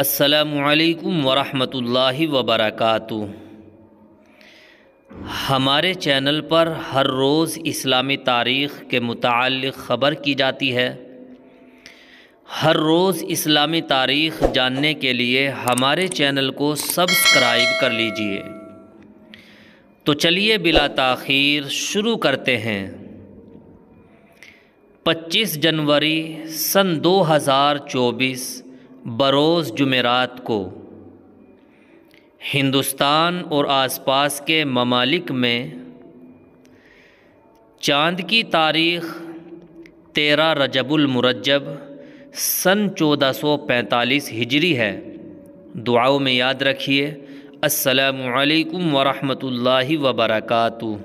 असलकम वरहमतुल्लाहि वबरकू हमारे चैनल पर हर रोज़ इस्लामी तारीख़ के मुतल ख़बर की जाती है हर रोज़ इस्लामी तारीख़ जानने के लिए हमारे चैनल को सब्सक्राइब कर लीजिए तो चलिए बिला तखीर शुरू करते हैं 25 जनवरी सन 2024 बरोज़ जुमेरात को हिंदुस्तान और आसपास के ममालिक में चांद की तारीख तेरह रजबुलमरजब सन 1445 हिजरी है दुआओं में याद रखिए अस्सलाम वालेकुम वरहमतुल्लाहि वबरकू